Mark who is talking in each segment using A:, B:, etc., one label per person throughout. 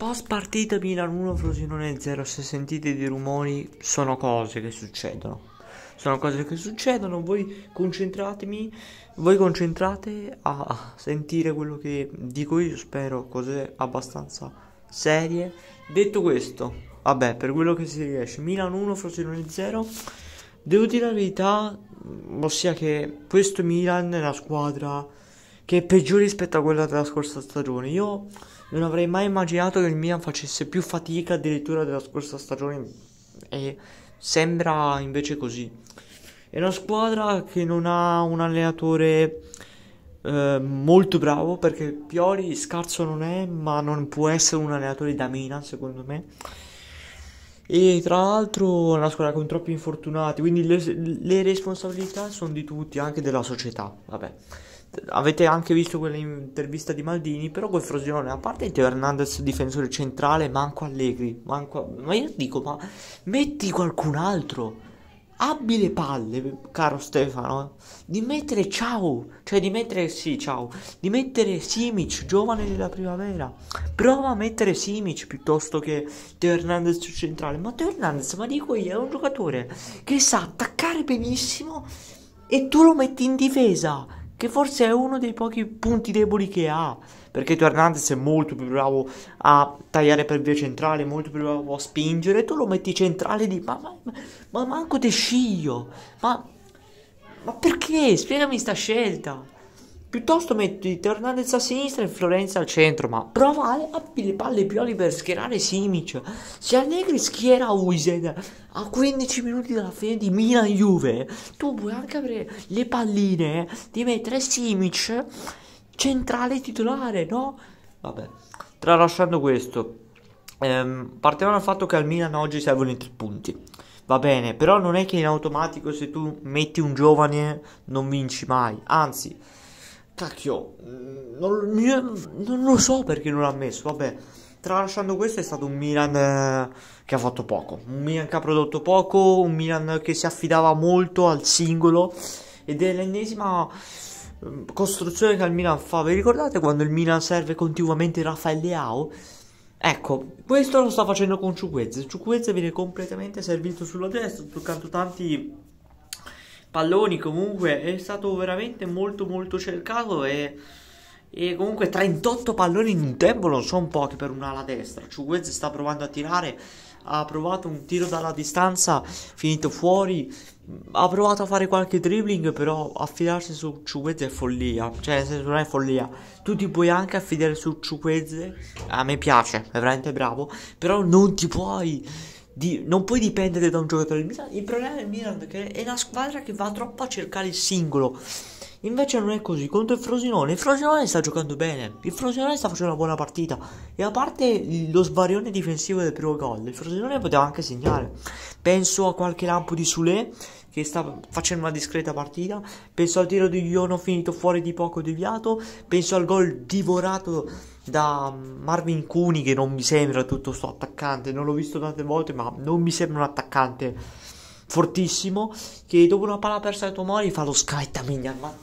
A: Post partita Milan 1 Frosinone 0, se sentite dei rumori sono cose che succedono. Sono cose che succedono, voi concentratemi, voi concentrate a sentire quello che dico io, spero cose abbastanza serie. Detto questo, vabbè, per quello che si riesce, Milan 1 Frosinone 0. Devo dire la verità, mm, ossia che questo Milan è una squadra che è peggiore rispetto a quella della scorsa stagione. Io non avrei mai immaginato che il Milan facesse più fatica addirittura della scorsa stagione e sembra invece così. È una squadra che non ha un allenatore eh, molto bravo perché Pioli scarso non è, ma non può essere un allenatore da Milan secondo me. E tra l'altro è una squadra con troppi infortunati, quindi le, le responsabilità sono di tutti, anche della società. Vabbè avete anche visto quell'intervista di Maldini, però quel Frosinone, a parte Teo Hernandez difensore centrale, manco Allegri, manco... ma io dico, ma metti qualcun altro, abbi le palle, caro Stefano, di mettere Ciao, cioè di mettere, sì, Ciao, di mettere Simic, giovane della primavera, prova a mettere Simic piuttosto che Teo Hernandez centrale, ma Teo Hernandez, ma dico io, è un giocatore che sa attaccare benissimo e tu lo metti in difesa, che forse è uno dei pochi punti deboli che ha, perché Teo Hernandez è molto più bravo a tagliare per via centrale, molto più bravo a spingere, tu lo metti centrale di ma, ma, ma manco te sciglio, ma, ma perché? Spiegami sta scelta. Piuttosto metti Hernandez a sinistra e Florenza al centro, ma prova a appi le palle Pioli per schierare Simic. Se Allegri schiera Uisen a 15 minuti dalla fine di Milan-Juve, tu puoi anche avere le palline di mettere Simic centrale titolare, no? Vabbè, tralasciando questo, ehm, partiamo dal fatto che al Milan oggi servono i tre punti. Va bene, però non è che in automatico se tu metti un giovane non vinci mai, anzi... Cacchio, non, non lo so perché non l'ha messo, vabbè. Tralasciando questo è stato un Milan eh, che ha fatto poco, un Milan che ha prodotto poco, un Milan che si affidava molto al singolo ed è l'ennesima mm, costruzione che il Milan fa. Vi ricordate quando il Milan serve continuamente Rafael Leao? Ecco, questo lo sta facendo con Ciuquezze. Ciuquezze viene completamente servito sulla destra, toccando tanti palloni comunque è stato veramente molto molto cercato e, e comunque 38 palloni in un tempo non sono pochi per un'ala destra Ciuguez sta provando a tirare ha provato un tiro dalla distanza finito fuori ha provato a fare qualche dribbling però affidarsi su Ciuguez è follia cioè se non è follia tu ti puoi anche affidare su Ciuguez a me piace è veramente bravo però non ti puoi di, non puoi dipendere da un giocatore del Milan. Il problema del Milan è che è una squadra che va troppo a cercare il singolo. Invece non è così, contro il Frosinone, il Frosinone sta giocando bene, il Frosinone sta facendo una buona partita e a parte lo svarione difensivo del primo gol, il Frosinone poteva anche segnare. Penso a qualche lampo di Sule che sta facendo una discreta partita, penso al tiro di Iono finito fuori di poco deviato, penso al gol divorato da Marvin Cuni che non mi sembra tutto sto attaccante, non l'ho visto tante volte ma non mi sembra un attaccante fortissimo che dopo una palla persa da Tomori fa lo scatta Mignan ma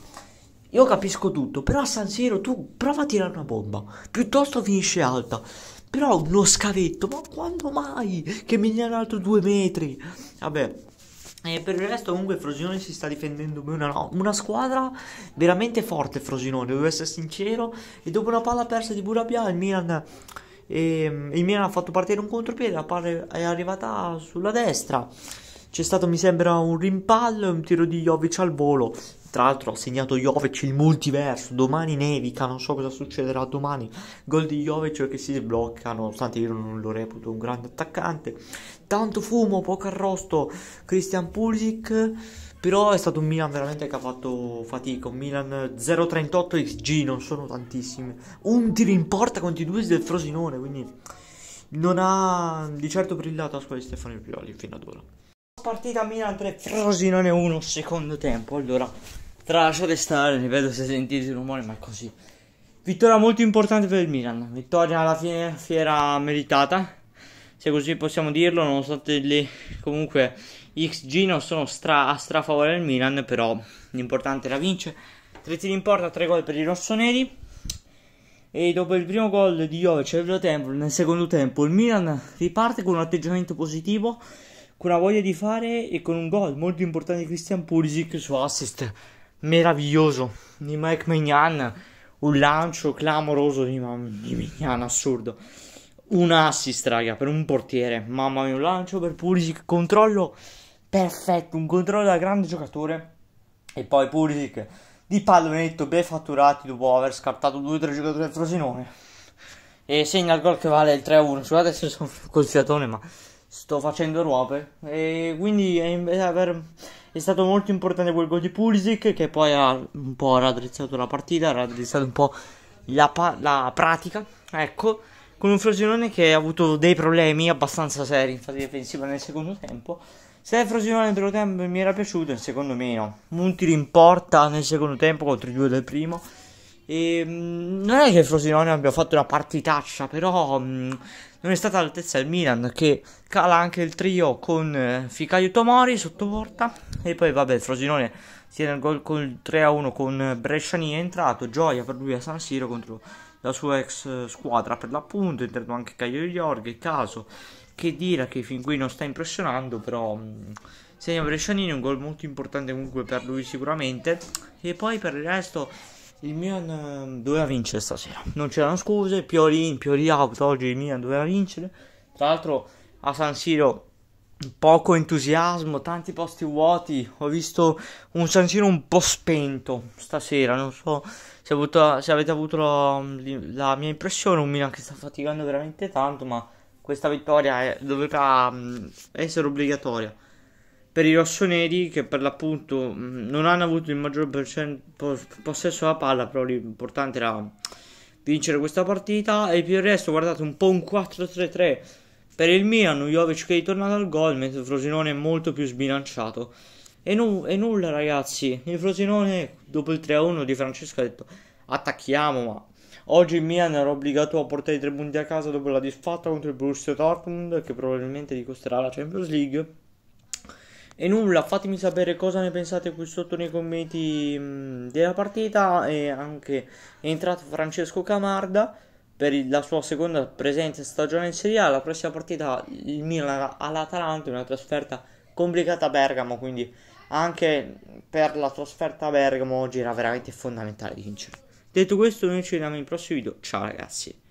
A: io capisco tutto, però a San Siro tu prova a tirare una bomba, piuttosto finisce alta. Però uno scavetto, ma quando mai? Che mi ne hanno altro due metri. Vabbè, e eh, per il resto comunque Frosinone si sta difendendo bene, no, una squadra veramente forte Frosinone, devo essere sincero, e dopo una palla persa di Burabia il Milan, eh, il Milan ha fatto partire un contropiede, la palla è arrivata sulla destra, c'è stato, mi sembra, un rimpallo e un tiro di Jovic al volo. Tra l'altro ha segnato Jovic il multiverso, domani nevica, non so cosa succederà domani. Gol di Jovic che si sblocca, nonostante io non lo reputo un grande attaccante. Tanto fumo, poco arrosto, Christian Pulisic. Però è stato un Milan veramente che ha fatto fatica. Un Milan 0-38 XG, non sono tantissimi. Un tiro in porta contro i due del Frosinone, quindi non ha di certo brillato la scuola di Stefano Pioli fino ad ora partita Milan 3 Frosinone 1 secondo tempo allora tralasciate stare ripeto se sentite il rumore ma è così vittoria molto importante per il Milan vittoria alla fine fiera meritata se così possiamo dirlo nonostante le comunque XG non sono stra, a strafavore del Milan però l'importante era vincere tre tiri in porta tre gol per i rossoneri e dopo il primo gol di Jovic al primo tempo, nel secondo tempo, il Milan riparte con un atteggiamento positivo con la voglia di fare e con un gol molto importante di Christian Pulisic su assist meraviglioso di Mike Mignan, un lancio clamoroso di, di Mignan, assurdo. Un assist, raga, per un portiere. Mamma mia, un lancio per Pulisic, controllo perfetto, un controllo da grande giocatore. E poi Pulisic di pallonetto ben fatturati dopo aver scartato 2-3 giocatori del Frosinone. E segna il gol che vale il 3-1. Scusate se sono col fiatone, ma sto facendo ruote E quindi è, è, è, stato molto importante quel gol di Pulisic che poi ha un po' raddrizzato la partita, ha raddrizzato un po' la, la pratica. Ecco, con un Frosinone che ha avuto dei problemi abbastanza seri in fase difensiva nel secondo tempo. Se il Frosinone nel primo tempo mi era piaciuto, nel secondo meno. Un tiro in porta nel secondo tempo contro i due del primo. E, ehm, non è che Frosinone abbia fatto una partitaccia, però mh, mm, non è stata all'altezza il Milan che cala anche il trio con eh, Ficaio Tomori sotto porta e poi vabbè il Frosinone tiene il gol con il 3-1 con Bresciani è entrato, gioia per lui a San Siro contro la sua ex eh, squadra per l'appunto, è entrato anche Caio Iorghe, caso che dire che fin qui non sta impressionando però... Mh, mm, segna Brescianini, un gol molto importante comunque per lui sicuramente. E poi per il resto il Milan ehm, doveva vincere stasera, non c'erano scuse, Piori Piori out, oggi il Milan doveva vincere. Tra l'altro a San Siro poco entusiasmo, tanti posti vuoti. Ho visto un San Siro un po' spento stasera. Non so se, avuto, se avete avuto la, la, mia impressione. Un Milan che sta faticando veramente tanto, ma questa vittoria è, doveva ehm, essere obbligatoria per i rossoneri che per l'appunto non hanno avuto il maggior possesso della palla, però l'importante era vincere questa partita e per il resto guardate un po' un 4-3-3 per il Milan, Jovic che è tornato al gol, mentre Frosinone è molto più sbilanciato. E, nu- e nulla ragazzi, il Frosinone dopo il 3-1 di Francesco ha detto attacchiamo ma oggi il Milan era obbligato a portare i tre punti a casa dopo la disfatta contro il Borussia Dortmund che probabilmente gli costerà la Champions League e nulla, fatemi sapere cosa ne pensate qui sotto nei commenti mm, della partita e anche è entrato Francesco Camarda per la sua seconda presenza stagione in Serie A. La prossima partita il Milan all'Atalanta, una trasferta complicata a Bergamo, quindi anche per la trasferta a Bergamo oggi era veramente fondamentale vincere. Detto questo, noi ci vediamo in prossimo video. Ciao ragazzi.